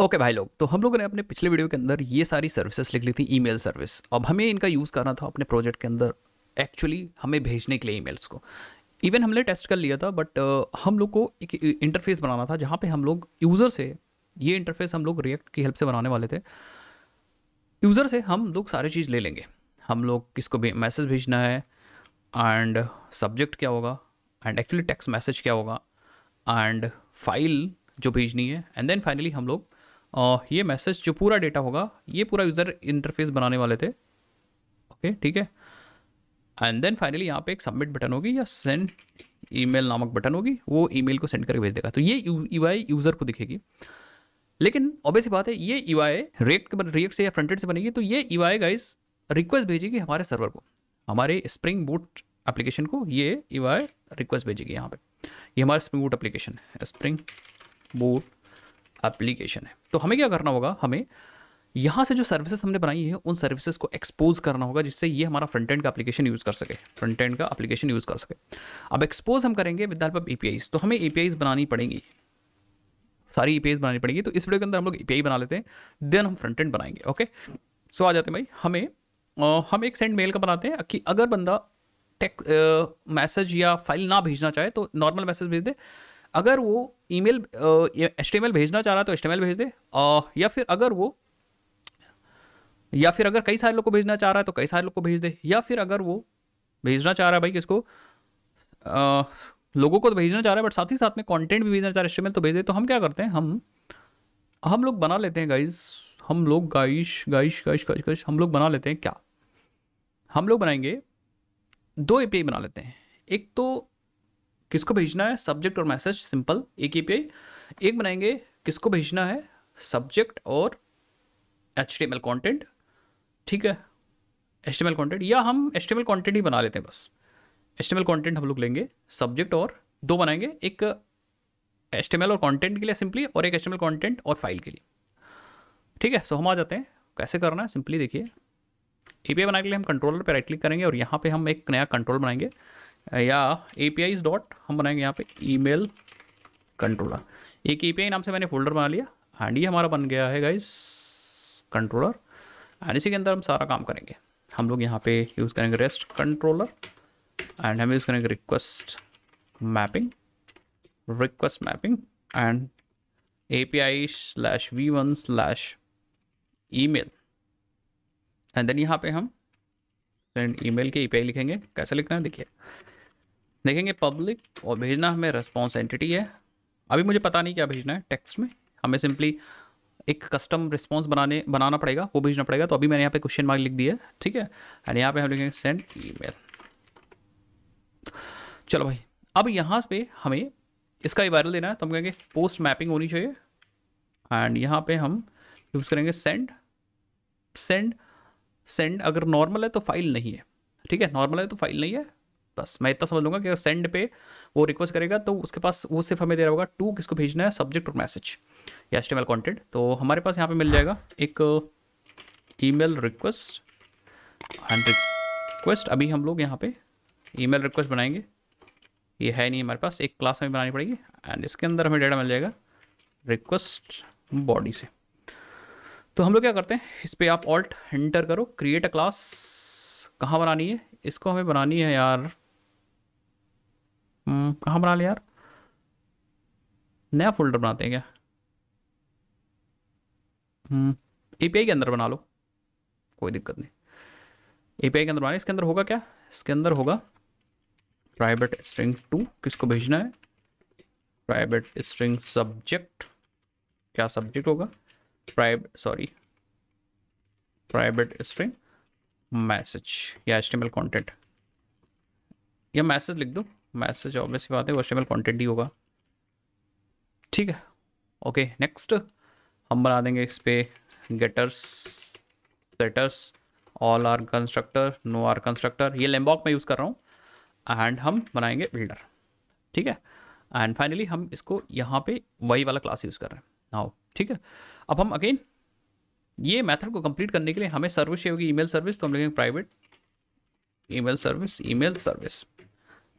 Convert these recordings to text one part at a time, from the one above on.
okay okay भाई लोग तो हम लोगों ने अपने पिछले वीडियो के अंदर ये सारी सर्विसेज लिख ली थी ईमेल सर्विस अब हमें इनका यूज़ करना था अपने प्रोजेक्ट के अंदर एक्चुअली हमें भेजने के लिए ईमेल्स को इवन हमने टेस्ट कर लिया था बट uh, हम लोग को एक इंटरफेस बनाना था जहाँ पे हम लोग यूज़र से ये इंटरफेस हम लोग रिएक्ट की हेल्प से बनाने वाले थे यूज़र से हम लोग सारी चीज़ ले लेंगे हम लोग किसको मैसेज भेजना है एंड सब्जेक्ट क्या होगा एंड एक्चुअली टेक्स्ट मैसेज क्या होगा एंड फाइल जो भेजनी है एंड देन फाइनली हम लोग ये मैसेज जो पूरा डेटा होगा ये पूरा यूज़र इंटरफेस बनाने वाले थे ओके ठीक है एंड देन फाइनली यहाँ पे एक सबमिट बटन होगी या सेंड ईमेल नामक बटन होगी वो ईमेल को सेंड करके भेज देगा तो ये ई वाई यूज़र को दिखेगी लेकिन ऑब्वियस बात है ये ई वाई रिएक्ट रिएक्ट से या फ्रंटेड से बनेगी तो ये ई वाई गाइस रिक्वेस्ट भेजेगी हमारे सर्वर को हमारे स्प्रिंग बूट एप्लीकेशन को ये ई वाई रिक्वेस्ट भेजेगी यहाँ पे ये हमारा स्प्रिंग बूट एप्लीकेशन है स्प्रिंग बूट एप्लीकेशन है तो हमें क्या करना होगा हमें यहाँ से जो सर्विसेज हमने बनाई है उन सर्विसेज को एक्सपोज करना होगा जिससे ये हमारा फ्रंट एंड का एप्लीकेशन यूज़ कर सके फ्रंट एंड का एप्लीकेशन यूज़ कर सके अब एक्सपोज हम करेंगे विद हेल्प ऑफ ए तो हमें ए बनानी पड़ेंगी सारी ए बनानी पड़ेगी तो इस वीडियो के अंदर हम लोग ए बना लेते हैं देन हम फ्रंट एंड बनाएंगे ओके सो आ जाते भाई हमें हम एक सेंड मेल का बनाते हैं कि अगर बंदा टेक्स मैसेज या फाइल ना भेजना चाहे तो नॉर्मल मैसेज भेज दे अगर वो ईमेल एचटीएमएल भेजना चाह रहा तो एचटीएमएल भेज दे आ, या फिर अगर वो या फिर अगर कई सारे लोग को भेजना चाह रहा है तो कई सारे लोग को भेज दे या फिर अगर वो भेजना चाह रहा है भाई किसको लोगों को तो भेजना चाह रहा है बट साथ ही साथ में कंटेंट भी भेजना चाह रहा है एचटीएमएल तो भेज दे तो हम क्या करते हैं हम हम लोग बना लेते हैं गाइस हम लोग guys guys guys guys guys हम लोग बना लेते हैं क्या हम लोग बनाएंगे दो ए बना लेते हैं एक तो किसको भेजना है सब्जेक्ट और मैसेज सिंपल एक ई एक बनाएंगे किसको भेजना है सब्जेक्ट और एच टी कंटेंट ठीक है एच टी कंटेंट या हम एच टी कंटेंट ही बना लेते हैं बस एच टी कंटेंट हम लोग लेंगे सब्जेक्ट और दो बनाएंगे एक एच और कंटेंट के लिए सिंपली और एक एच कंटेंट और फाइल के लिए ठीक है सो हम आ जाते हैं कैसे करना है सिंपली देखिए ई बनाने के लिए हम कंट्रोलर पर राइट क्लिक करेंगे और यहाँ पर हम एक नया कंट्रोल बनाएंगे Uh, या ए पी आई डॉट हम बनाएंगे यहाँ पे ईमेल कंट्रोलर एक ए पी आई नाम से मैंने फोल्डर बना लिया एंड ये हमारा बन गया है गाइस कंट्रोलर एंड इसी के अंदर हम सारा काम करेंगे हम लोग यहाँ पे यूज़ करेंगे रेस्ट कंट्रोलर एंड हम यूज़ करेंगे request mapping request mapping and A P I slash V one slash email and then यहाँ पे हम सेंड मेल के ए पी आई लिखेंगे कैसे लिखना है देखिए देखेंगे पब्लिक और भेजना हमें रेस्पॉन्स एंटिटी है अभी मुझे पता नहीं क्या भेजना है टेक्स्ट में हमें सिंपली एक कस्टम रिस्पॉन्स बनाने बनाना पड़ेगा वो भेजना पड़ेगा तो अभी मैंने यहाँ पे क्वेश्चन मार्क लिख दिया है ठीक है एंड यहाँ पे हम लिखेंगे सेंड ईमेल चलो भाई अब यहाँ पे हमें इसका ई वायरल देना है तो हम कहेंगे पोस्ट मैपिंग होनी चाहिए एंड यहाँ पे हम यूज़ करेंगे सेंड सेंड सेंड अगर नॉर्मल है तो फाइल नहीं है ठीक है नॉर्मल है तो फाइल नहीं है बस मैं इतना समझ लूँगा कि अगर सेंड पे वो रिक्वेस्ट करेगा तो उसके पास वो सिर्फ हमें दे रहा होगा टू किसको भेजना है सब्जेक्ट और मैसेज या एस्टेमल कॉन्टेंट तो हमारे पास यहाँ पर मिल जाएगा एक मेल रिक्वेस्ट एंड रिक्वेस्ट अभी हम लोग यहाँ पे मेल रिक्वेस्ट बनाएंगे ये है नहीं हमारे पास एक क्लास हमें बनानी पड़ेगी एंड इसके अंदर हमें डेटा मिल जाएगा रिक्वेस्ट बॉडी से तो हम लोग क्या करते हैं इस पर आप ऑल्ट इंटर करो क्रिएट अ क्लास कहाँ बनानी है इसको हमें बनानी है यार हम्म, कहाँ बना लिया यार नया फोल्डर बनाते हैं क्या एपीआई हम्म, के अंदर बना लो कोई दिक्कत नहीं एपीआई के अंदर बना इसके अंदर होगा क्या इसके अंदर होगा प्राइवेट स्ट्रिंग टू किसको भेजना है प्राइवेट स्ट्रिंग सब्जेक्ट क्या सब्जेक्ट होगा private sorry private string message या एच कॉन्टेंट या मैसेज लिख दो मैसेज से की सी बात है वॉशेबल कॉन्टेंट ही होगा ठीक है ओके नेक्स्ट हम बना देंगे इस पर गेटर्स सेटर्स ऑल आर कंस्ट्रक्टर नो आर कंस्ट्रक्टर ये लेम्बॉक में यूज़ कर रहा हूँ एंड हम बनाएंगे बिल्डर ठीक है एंड फाइनली हम इसको यहाँ पे वही वाला क्लास यूज़ कर रहे हैं नाउ ठीक है अब हम अगेन ये मेथड को कंप्लीट करने के लिए हमें सर्विस चाहिए होगी ईमेल सर्विस तो हम लेंगे private email service email service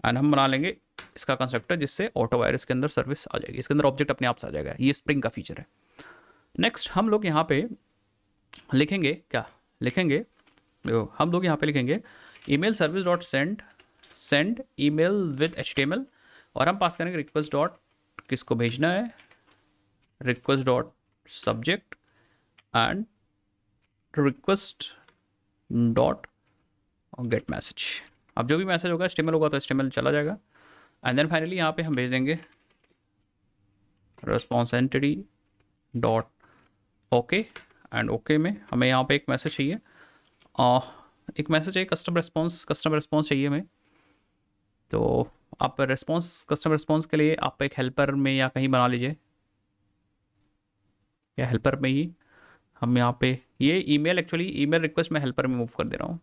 and हम बना लेंगे इसका कंस्ट्रक्टर जिससे ऑटो वायरस के अंदर सर्विस आ जाएगी इसके अंदर ऑब्जेक्ट अपने आप से आ जाएगा ये स्प्रिंग का फीचर है नेक्स्ट हम लोग यहाँ पे लिखेंगे क्या लिखेंगे हम लोग यहाँ पे लिखेंगे email service dot send send email with H और हम पास करेंगे रिक्वेस्ट डॉट किसको भेजना है request dot subject and request dot get message अब जो भी मैसेज होगा स्टेमल होगा तो स्टेमल चला जाएगा एंड देन फाइनली यहाँ पे हम भेज देंगे response entity dot okay and okay में हमें यहाँ पे एक मैसेज चाहिए आ, एक मैसेज चाहिए कस्टमर रिस्पॉन्स कस्टमर रिस्पॉन्स चाहिए हमें तो आप रिस्पॉन्स कस्टमर रिस्पॉन्स के लिए आप एक हेल्पर में या कहीं बना लीजिए या हेल्पर में ही हम यहाँ पे ये ईमेल एक्चुअली ईमेल रिक्वेस्ट मैं हेल्पर में मूव कर दे रहा हूँ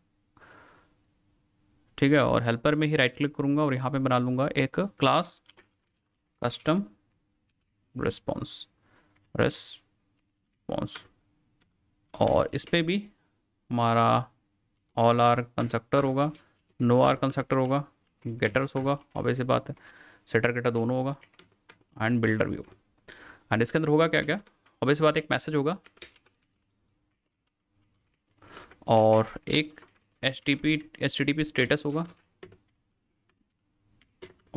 ठीक है और हेल्पर में ही राइट क्लिक करूंगा और यहाँ पे बना लूंगा एक क्लास कस्टम रिस्पॉन्स रिस्पॉन्स और इस पर भी हमारा ऑल आर कंस्ट्रक्टर होगा नो आर कंस्ट्रक्टर होगा गेटर्स होगा ऐसी बात है सेटर गेटर दोनों होगा एंड बिल्डर भी होगा एंड इसके अंदर होगा क्या क्या अब ऐसी बात एक मैसेज होगा और एक H T P H T P status होगा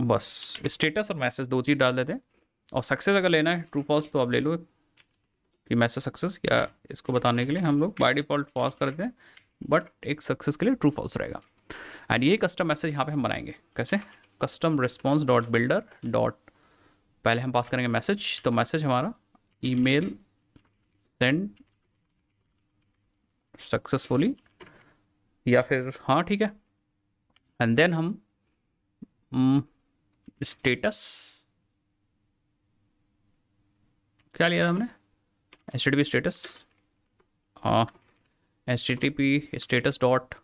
बस स्टेटस और मैसेज दो चीज़ डाल देते हैं और सक्सेस अगर लेना है ट्रू फॉल्स तो आप ले लो कि मैसेज सक्सेस या इसको बताने के लिए हम लोग बाई डिफॉल्ट फॉल्स करते हैं बट एक सक्सेस के लिए ट्रू फॉल्स रहेगा एंड ये कस्टम मैसेज यहाँ पे हम बनाएंगे कैसे custom response dot builder dot पहले हम पास करेंगे मैसेज तो मैसेज हमारा ईमेल सेंड सक्सेसफुली या फिर हाँ ठीक है एंड देन हम स्टेटस mm, क्या लिया था हमने S T P status H T P status dot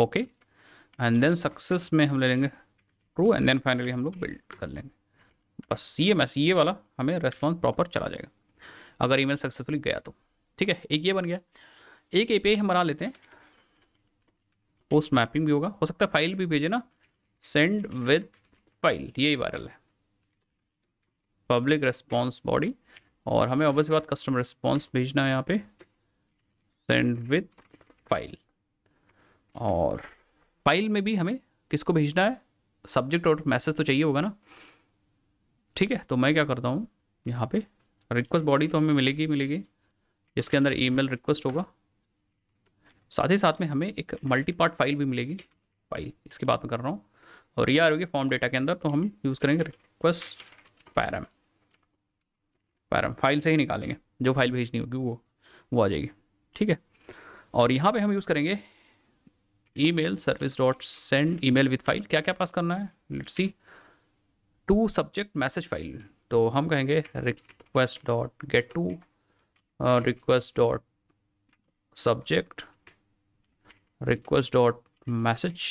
okay and then success में हम ले लेंगे ट्रू एंड देन फाइनली हम लोग बिल्ड कर लेंगे बस ये मैस ये वाला हमें रेस्पॉन्स प्रॉपर चला जाएगा अगर ईमेल सक्सेसफुली गया तो ठीक है एक ये बन गया एक ए हम बना लेते हैं पोस्ट मैपिंग भी होगा हो सकता है फाइल भी भेजे ना सेंड विद फाइल यही वायरल है पब्लिक रिस्पॉन्स बॉडी और हमें ऑब्वियस बात कस्टमर रिस्पॉन्स भेजना है यहाँ पे सेंड विद फाइल और फाइल में भी हमें किसको भेजना है सब्जेक्ट और मैसेज तो चाहिए होगा ना ठीक है तो मैं क्या करता हूँ यहाँ पे रिक्वेस्ट बॉडी तो हमें मिलेगी मिलेगी जिसके अंदर ईमेल रिक्वेस्ट होगा साथ ही साथ में हमें एक मल्टी पार्ट फाइल भी मिलेगी फाइल इसकी बात में कर रहा हूँ और ये आ रही है फॉर्म डेटा के अंदर तो हम यूज़ करेंगे रिक्वेस्ट पैरम पैरम फाइल से ही निकालेंगे जो फाइल भेजनी होगी वो वो आ जाएगी ठीक है और यहाँ पे हम यूज़ करेंगे email service dot send email with file क्या क्या पास करना है let's see to subject message file तो हम कहेंगे request dot get to request dot subject request dot message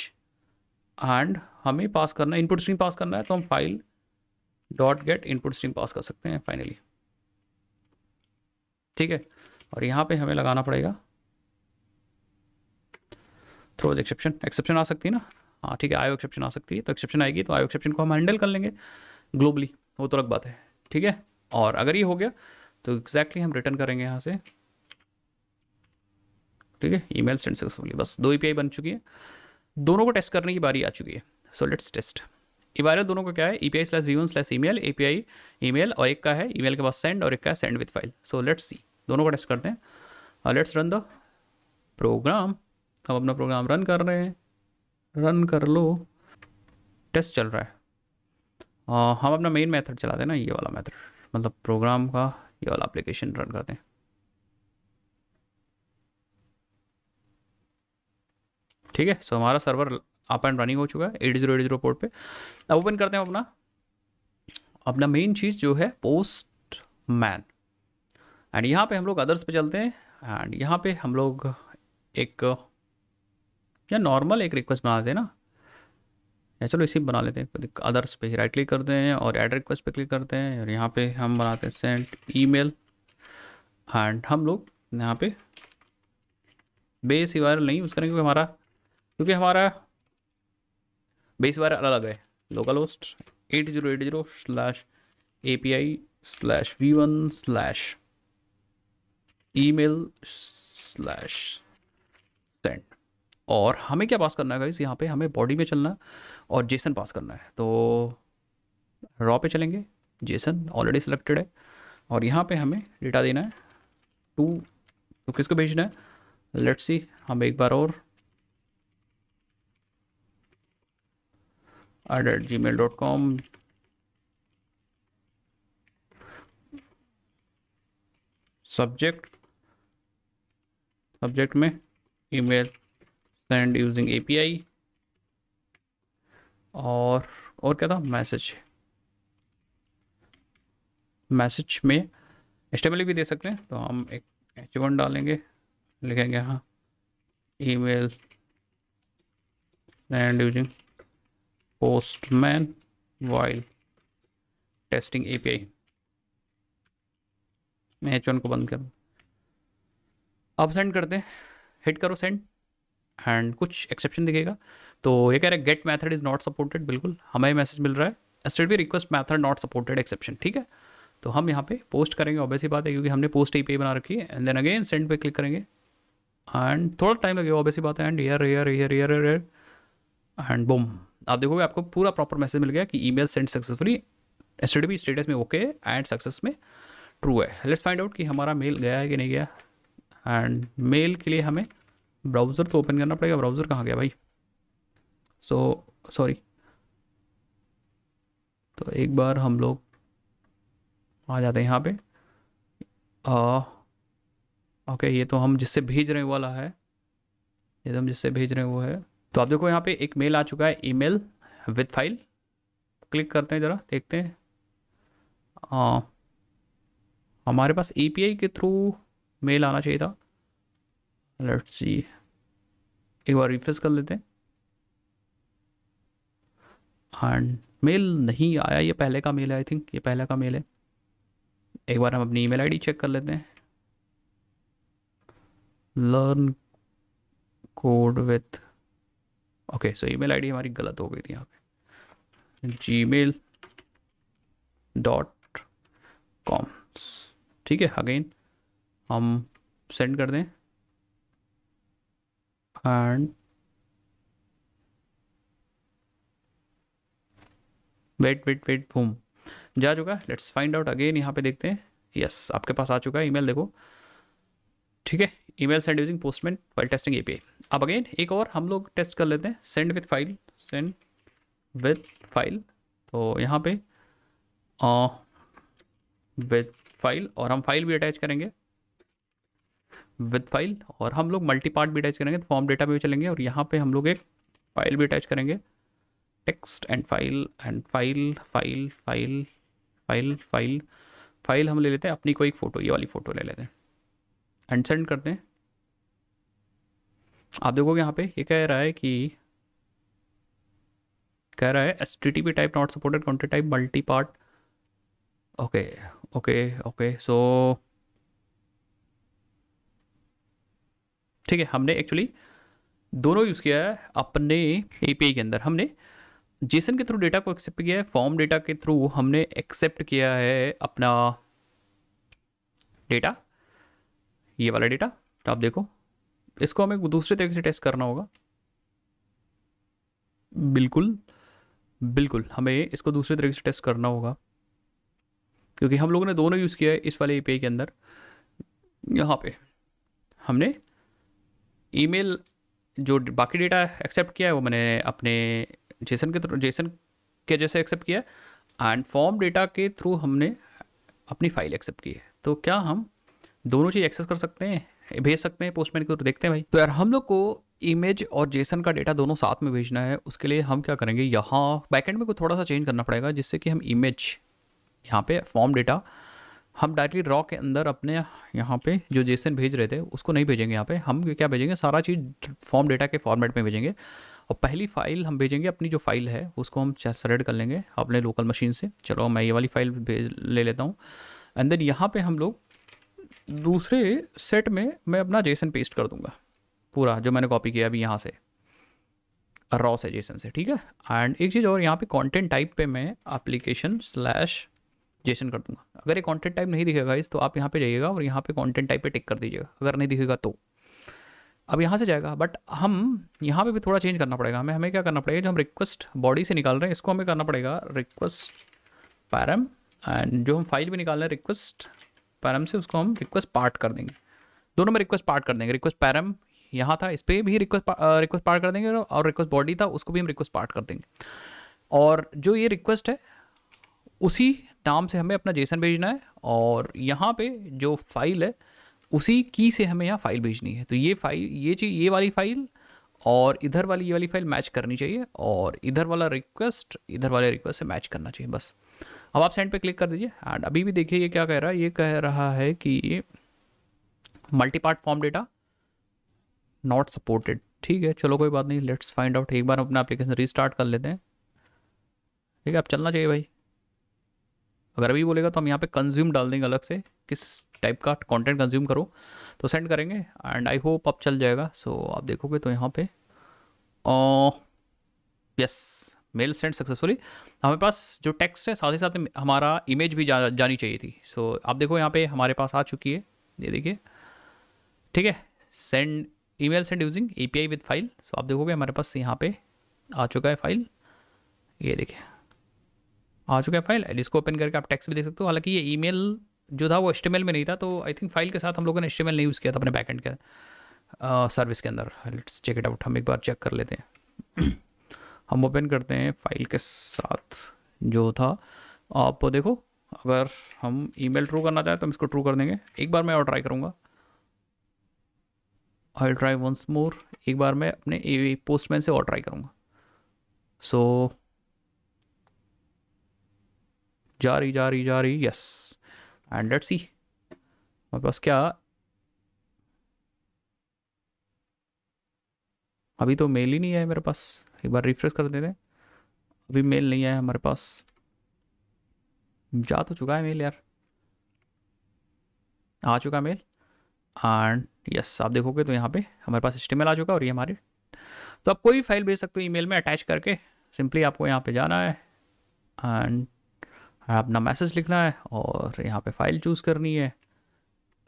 and हमें पास करना है इनपुट स्ट्रीम पास करना है तो हम file dot get input stream pass कर सकते हैं फाइनली ठीक है और यहाँ पे हमें लगाना पड़ेगा थ्रोज एक्सेप्शन एक्सेप्शन आ सकती है ना हाँ ठीक है आयो एक्सेप्शन आ सकती है तो एक्सेप्शन आएगी तो आयो एक्सेप्शन को हम हैंडल कर लेंगे ग्लोबली वो तो अलग बात है ठीक है और अगर ये हो गया तो एग्जैक्टली exactly हम रिटर्न करेंगे यहाँ से ठीक है ई मेल सेंड सक्सेसफुली बस दो ई बन चुकी है दोनों को टेस्ट करने की बारी आ चुकी है सो लेट्स टेस्ट इवायरल दोनों का क्या है E P I slash V one slash email A P I email और एक का है ई मेल के पास सेंड और एक का है send with file so let's see दोनों को टेस्ट करते हैं और लेट्स रन द प्रोग्राम हम अपना प्रोग्राम रन कर रहे हैं रन कर लो टेस्ट चल रहा है आ, uh, हम अपना मेन मेथड चलाते हैं ना ये वाला मेथड मतलब प्रोग्राम का ये वाला एप्लीकेशन रन करते हैं ठीक है सो हमारा सर्वर अप एंड रनिंग हो चुका है eight zero eight zero port पर अब ओपन करते हैं अपना अपना मेन चीज़ जो है पोस्ट मैन एंड यहाँ पे हम लोग अदर्स पे चलते हैं एंड यहाँ पे हम लोग एक या नॉर्मल एक रिक्वेस्ट बना देते हैं ना या चलो इसी बना लेते हैं अदर्स पे ही राइट क्लिक करते हैं और एड रिक्वेस्ट पे क्लिक करते हैं और यहाँ पे हम बनाते हैं सेंड ईमेल एंड हम लोग यहाँ पे बेस ही वायरल नहीं यूज़ करेंगे क्योंकि हमारा क्योंकि हमारा बेस बार अलग है local host eight zero eight zero slash A P I slash V one slash email slash send और हमें क्या पास करना है गाइस यहाँ पे हमें बॉडी में चलना और जेसन पास करना है तो रॉ पे चलेंगे जेसन ऑलरेडी सिलेक्टेड है और यहाँ पे हमें डेटा देना है टू तो किसको भेजना है लेट्स सी हम एक बार और art at gmail dot com subject subject में ईमेल सेंड यूजिंग एपीआई और और क्या था मैसेज मैसेज में स्टेबल भी दे सकते हैं तो हम एक एच वन डालेंगे लिखेंगे हाँ email send using postman while testing API मैं एच को बंद करूँ अब सेंड करते हैं हिट करो सेंड एंड कुछ एक्सेप्शन दिखेगा तो ये कह रहा है get method is not supported बिल्कुल हमें मैसेज मिल रहा है भी request method not supported exception ठीक है तो हम यहाँ पे पोस्ट करेंगे ऑब्वियस ही बात है क्योंकि हमने पोस्ट ए बना रखी है एंड देन अगेन सेंड पे क्लिक करेंगे एंड थोड़ा टाइम लगेगा ऑब्वियस ही बात है एंड ईयर ईयर ईयर ईयर एयर एंड बुम आप देखोगे आपको पूरा प्रॉपर मैसेज मिल गया कि email send successfully S T status में ओके एंड सक्सेस में ट्रू है लेट्स फाइंड आउट कि हमारा मेल गया है कि नहीं गया एंड मेल के लिए हमें ब्राउज़र तो ओपन करना पड़ेगा ब्राउज़र कहाँ गया भाई सो so, सॉरी तो एक बार हम लोग आ जाते हैं यहाँ पे आ, ओके ये तो हम जिससे भेज रहे हैं वाला है ये तो हम जिससे भेज रहे हैं वो है तो आप देखो यहाँ पे एक मेल आ चुका है ईमेल विद फाइल क्लिक करते हैं ज़रा देखते हैं आ, हमारे पास आई के थ्रू मेल आना चाहिए था लेट्स सी एक बार रिफ्रेश कर लेते हैं एंड मेल नहीं आया ये पहले का मेल है आई थिंक ये पहले का मेल है एक बार हम अपनी ईमेल आईडी चेक कर लेते हैं learn code with okay so email ID हमारी गलत हो गई थी यहाँ पे जी मेल डॉट कॉम ठीक है अगेन हम सेंड कर दें and wait wait wait boom जा चुका लेट्स फाइंड आउट अगेन यहाँ पे देखते हैं यस yes, आपके पास आ चुका है ईमेल देखो ठीक है email send using postman file testing API अब अगेन एक और हम लोग टेस्ट कर लेते हैं send with file send with file तो यहाँ पे विथ फाइल और हम फाइल भी अटैच करेंगे विथ फाइल और हम लोग मल्टी पार्ट भी अटैच करेंगे तो फॉर्म डेटा भी चलेंगे और यहाँ पे हम लोग एक फाइल भी अटैच करेंगे text and file and file file file file file file हम ले लेते हैं अपनी कोई एक फ़ोटो ये वाली फ़ोटो ले लेते हैं एंड सेंड करते हैं आप देखोगे यहाँ पे ये कह रहा है कि कह रहा है S T T P type not supported content type multipart okay okay okay so ठीक है हमने एक्चुअली दोनों यूज़ किया है अपने ए के अंदर हमने जेसन के थ्रू डेटा को एक्सेप्ट किया है फॉर्म डेटा के थ्रू हमने एक्सेप्ट किया है अपना डेटा ये वाला डेटा तो आप देखो इसको हमें दूसरे तरीके से टेस्ट करना होगा बिल्कुल बिल्कुल हमें इसको दूसरे तरीके से टेस्ट करना होगा क्योंकि हम लोगों ने दोनों यूज़ किया है इस वाले ई के अंदर यहाँ पे हमने ईमेल जो बाकी डेटा एक्सेप्ट किया है वो मैंने अपने जेसन के थ्रू जेसन के जैसे एक्सेप्ट किया है एंड फॉर्म डेटा के थ्रू हमने अपनी फाइल एक्सेप्ट की है तो क्या हम दोनों चीज़ एक्सेस कर सकते हैं भेज सकते हैं पोस्टमैन को तो देखते हैं भाई तो यार हम लोग को इमेज और जेसन का डेटा दोनों साथ में भेजना है उसके लिए हम क्या करेंगे यहाँ बैकेंड में कुछ थोड़ा सा चेंज करना पड़ेगा जिससे कि हम इमेज यहाँ पे फॉर्म डेटा हम डायरेक्टली रॉ के अंदर अपने यहाँ पे जो जेसन भेज रहे थे उसको नहीं भेजेंगे यहाँ पे हम क्या भेजेंगे सारा चीज़ फॉर्म डेटा के फॉर्मेट में भेजेंगे और पहली फाइल हम भेजेंगे अपनी जो फाइल है उसको हम सेलेक्ट कर लेंगे अपने लोकल मशीन से चलो मैं ये वाली फाइल भेज ले लेता हूँ एंड देन यहाँ पे हम लोग दूसरे सेट में मैं अपना जेसन पेस्ट कर दूंगा पूरा जो मैंने कॉपी किया अभी यहाँ से रॉ से जेसन से ठीक है एंड एक चीज़ और यहाँ पे कंटेंट टाइप पे मैं एप्लीकेशन स्लैश जेसन कर दूंगा अगर ये कंटेंट टाइप नहीं दिखेगा इस तो आप यहाँ पे जाइएगा और यहाँ पे कंटेंट टाइप पे टिक कर दीजिएगा अगर नहीं दिखेगा तो अब यहाँ से जाएगा बट हम यहाँ पे भी थोड़ा चेंज करना पड़ेगा हमें हमें क्या करना पड़ेगा जो हम रिक्वेस्ट बॉडी से निकाल रहे हैं इसको हमें करना पड़ेगा रिक्वेस्ट पैरम एंड जो हम फाइल भी निकाल रहे हैं रिक्वेस्ट पैरम से उसको हम रिक्वेस्ट पार्ट कर देंगे दोनों में रिक्वेस्ट पार्ट कर देंगे रिक्वेस्ट पैरम यहाँ था इस पर भी रिक्वेस्ट रिक्वेस्ट पार्ट कर देंगे और रिक्वेस्ट बॉडी था उसको भी हम रिक्वेस्ट पार्ट कर देंगे और जो ये रिक्वेस्ट है उसी नाम से हमें अपना जेसन भेजना है और यहाँ पे जो फाइल है उसी की से हमें यहाँ फाइल भेजनी है तो ये फाइल ये चीज़ ये वाली फाइल और इधर वाली ये वाली फाइल मैच करनी चाहिए और इधर वाला रिक्वेस्ट इधर वाले रिक्वेस्ट से मैच करना चाहिए बस अब आप सेंड पे क्लिक कर दीजिए एंड अभी भी देखिए ये क्या कह रहा है ये कह रहा है कि multi part form data not supported ठीक है चलो कोई बात नहीं लेट्स फाइंड आउट एक बार अपना एप्लीकेशन रीस्टार्ट कर लेते हैं ठीक है अब चलना चाहिए भाई अगर अभी बोलेगा तो हम यहाँ पे कंज्यूम डाल देंगे अलग से किस टाइप का कंटेंट कंज्यूम करो तो सेंड करेंगे एंड आई होप अब चल जाएगा सो so, आप देखोगे तो यहाँ पे यस मेल सेंड सक्सेसफुली हमारे पास जो टेक्स्ट है साथ ही साथ हमारा इमेज भी जा, जानी चाहिए थी सो so, आप देखो यहाँ पे हमारे पास आ चुकी है ये देखिए ठीक है send email send using API with file so आप देखोगे हमारे पास यहाँ पे आ चुका है फाइल ये देखिए आ चुका है फाइल इसको ओपन करके आप टेक्स्ट भी देख सकते हो हालांकि ये ईमेल जो था वो एस्टेमेल में नहीं था तो आई थिंक फाइल के साथ हम लोगों ने एस्टेमेल नहीं यूज़ किया था अपने बैकेंड के सर्विस के अंदर लेट्स चेक इट आउट हम एक बार चेक कर लेते हैं हम ओपन करते हैं फाइल के साथ जो था आप देखो अगर हम ईमेल ट्रू करना चाहें तो हम इसको ट्रू कर देंगे एक बार मैं और ट्राई करूँगा आई ट्राई वंस मोर एक बार मैं अपने पोस्टमैन से और ट्राई करूँगा सो so, जा रही जा रही जा रही यस एंड लेट्स सी हमारे पास क्या अभी तो मेल ही नहीं है मेरे पास एक बार रिफ्रेश कर देते हैं अभी मेल नहीं आया हमारे पास जा तो चुका है मेल यार आ चुका मेल एंड यस आप देखोगे तो यहाँ पे हमारे पास स्टेमेल आ चुका और ये हमारे तो आप कोई भी फाइल भेज सकते हो ईमेल में अटैच करके सिंपली आपको यहाँ पे जाना है एंड अपना मैसेज लिखना है और यहाँ पे फाइल चूज़ करनी है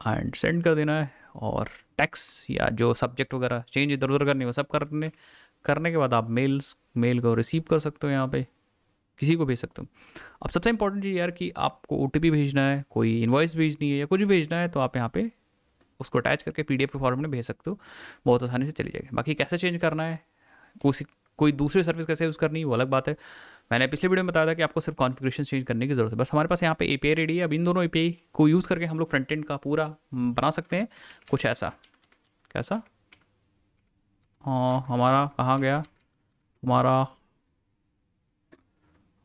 एंड सेंड कर देना है और टैक्स या जो सब्जेक्ट वगैरह चेंज इधर उधर करनी हो सब करने करने के बाद आप मेल्स मेल को रिसीव कर सकते हो यहाँ पे किसी को भेज सकते हो अब सबसे इंपॉर्टेंट चीज़ यार कि आपको ओ भेजना है कोई इन्वॉइस भेजनी है या कुछ भी भेजना है तो आप यहाँ पे उसको अटैच करके पी के फॉर्म में भेज सकते हो बहुत आसानी से चली जाएगी बाकी कैसे चेंज करना है कोई कोई दूसरी सर्विस कैसे यूज़ करनी है वो अलग बात है मैंने पिछले वीडियो में बताया था कि आपको सिर्फ कॉन्फ़िगरेशन चेंज करने की ज़रूरत है बस हमारे पास यहाँ पे ए रेडी है अब इन दोनों ए को यूज़ करके हम लोग फ्रंट एंड का पूरा बना सकते हैं कुछ ऐसा कैसा हाँ हमारा कहाँ गया हमारा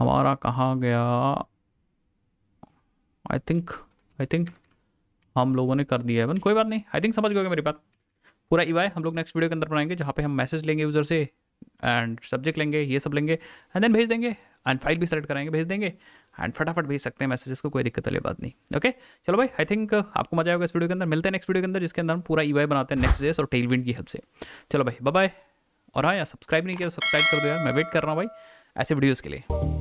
हमारा कहाँ गया आई थिंक आई थिंक हम लोगों ने कर दिया है बन कोई बात नहीं आई थिंक समझ गए मेरी बात पूरा ईवाई e हम लोग नेक्स्ट वीडियो के अंदर बनाएंगे जहाँ पे हम मैसेज लेंगे यूज़र से एंड सब्जेक्ट लेंगे ये सब लेंगे एंड देन भेज देंगे एंड फाइल भी सेलेक्ट कराएंगे भेज देंगे एंड फटाफट भेज सकते हैं मैसेजेस को कोई दिक्कत वाली बात नहीं ओके चलो भाई आई थिंक uh, आपको मजा आएगा इस वीडियो के अंदर मिलते हैं नेक्स्ट वीडियो के अंदर जिसके अंदर हम पूरा ई e बनाते हैं नेक्स्ट जेस और टेलविंड की हेल्प से चलो भाई बाय और हाँ यार सब्सक्राइब नहीं किया सब्सक्राइब तो कर दो यार मैं वेट कर रहा हूँ भाई ऐसे वीडियोज़ के लिए